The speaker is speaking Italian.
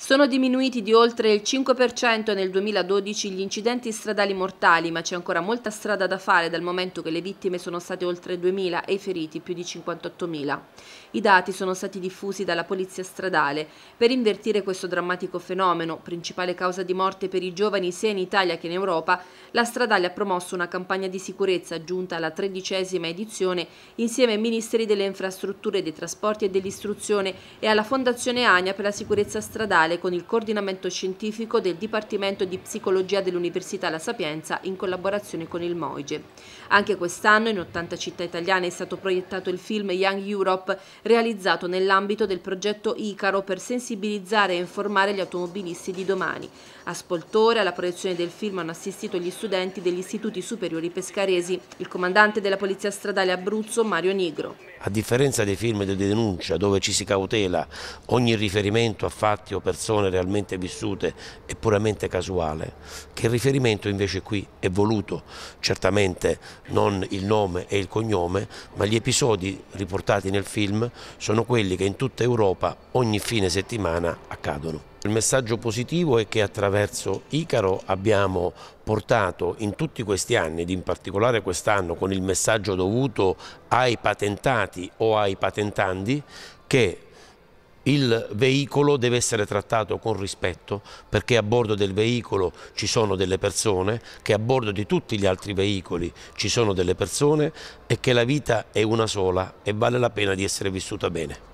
Sono diminuiti di oltre il 5% nel 2012 gli incidenti stradali mortali, ma c'è ancora molta strada da fare dal momento che le vittime sono state oltre 2.000 e i feriti più di 58.000. I dati sono stati diffusi dalla Polizia Stradale per invertire questo drammatico fenomeno, principale causa di morte per i giovani sia in Italia che in Europa. La Stradale ha promosso una campagna di sicurezza giunta alla tredicesima edizione insieme ai Ministeri delle Infrastrutture, dei Trasporti e dell'Istruzione e alla Fondazione Agna per la sicurezza stradale Mentale con il coordinamento scientifico del Dipartimento di Psicologia dell'Università La Sapienza in collaborazione con il MOIGE. Anche quest'anno in 80 città italiane è stato proiettato il film Young Europe realizzato nell'ambito del progetto Icaro per sensibilizzare e informare gli automobilisti di domani. A Spoltore alla proiezione del film hanno assistito gli studenti degli istituti superiori pescaresi, il comandante della Polizia Stradale Abruzzo Mario Nigro. A differenza dei film di denuncia dove ci si cautela, ogni riferimento a fatti o persone realmente vissute è puramente casuale, che il riferimento invece qui è voluto, certamente non il nome e il cognome, ma gli episodi riportati nel film sono quelli che in tutta Europa ogni fine settimana accadono. Il messaggio positivo è che attraverso Icaro abbiamo portato in tutti questi anni ed in particolare quest'anno con il messaggio dovuto ai patentati o ai patentandi che il veicolo deve essere trattato con rispetto perché a bordo del veicolo ci sono delle persone, che a bordo di tutti gli altri veicoli ci sono delle persone e che la vita è una sola e vale la pena di essere vissuta bene.